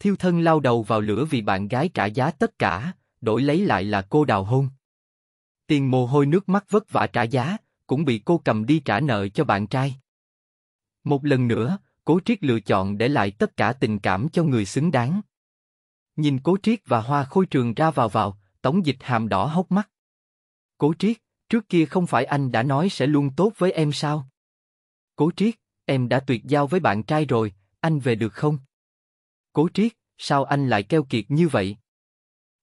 Thiêu thân lao đầu vào lửa vì bạn gái trả giá tất cả, đổi lấy lại là cô đào hôn. Tiền mồ hôi nước mắt vất vả trả giá, cũng bị cô cầm đi trả nợ cho bạn trai. Một lần nữa, Cố Triết lựa chọn để lại tất cả tình cảm cho người xứng đáng. Nhìn Cố Triết và Hoa Khôi Trường ra vào vào, Tống Dịch hàm đỏ hốc mắt. Cố Triết, trước kia không phải anh đã nói sẽ luôn tốt với em sao? Cố Triết, em đã tuyệt giao với bạn trai rồi, anh về được không? Cố triết, sao anh lại keo kiệt như vậy?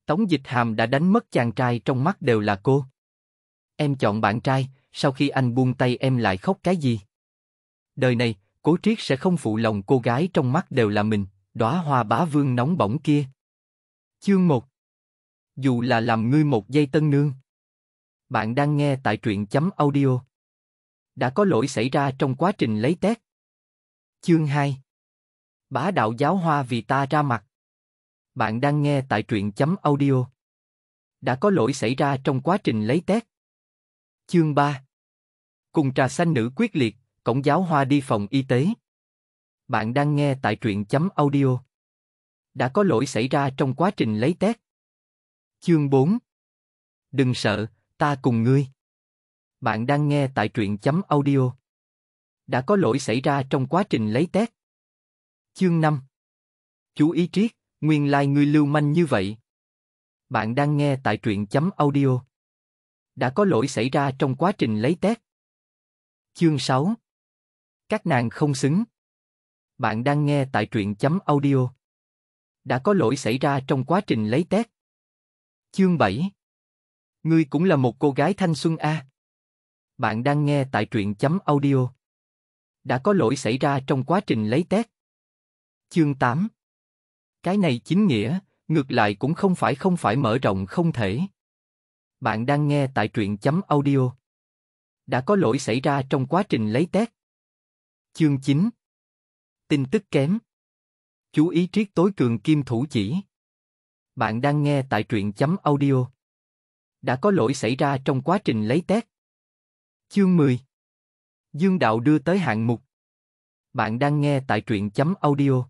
Tống dịch hàm đã đánh mất chàng trai trong mắt đều là cô. Em chọn bạn trai, sau khi anh buông tay em lại khóc cái gì? Đời này, cố triết sẽ không phụ lòng cô gái trong mắt đều là mình, đóa hoa bá vương nóng bỏng kia. Chương 1 Dù là làm ngươi một giây tân nương. Bạn đang nghe tại truyện chấm audio. Đã có lỗi xảy ra trong quá trình lấy test. Chương 2 Bá đạo giáo hoa vì ta ra mặt. Bạn đang nghe tại truyện chấm audio. Đã có lỗi xảy ra trong quá trình lấy tét Chương 3 Cùng trà xanh nữ quyết liệt, cổng giáo hoa đi phòng y tế. Bạn đang nghe tại truyện chấm audio. Đã có lỗi xảy ra trong quá trình lấy tét Chương 4 Đừng sợ, ta cùng ngươi. Bạn đang nghe tại truyện chấm audio. Đã có lỗi xảy ra trong quá trình lấy tét Chương 5 Chú ý triết, nguyên lai ngươi lưu manh như vậy. Bạn đang nghe tại truyện chấm audio. Đã có lỗi xảy ra trong quá trình lấy tét. Chương 6 Các nàng không xứng. Bạn đang nghe tại truyện chấm audio. Đã có lỗi xảy ra trong quá trình lấy tét. Chương 7 Ngươi cũng là một cô gái thanh xuân A. Bạn đang nghe tại truyện chấm audio. Đã có lỗi xảy ra trong quá trình lấy tét. Chương 8 Cái này chính nghĩa, ngược lại cũng không phải không phải mở rộng không thể. Bạn đang nghe tại truyện chấm audio. Đã có lỗi xảy ra trong quá trình lấy test. Chương 9 Tin tức kém Chú ý triết tối cường kim thủ chỉ. Bạn đang nghe tại truyện chấm audio. Đã có lỗi xảy ra trong quá trình lấy test. Chương 10 Dương Đạo đưa tới hạng mục. Bạn đang nghe tại truyện chấm audio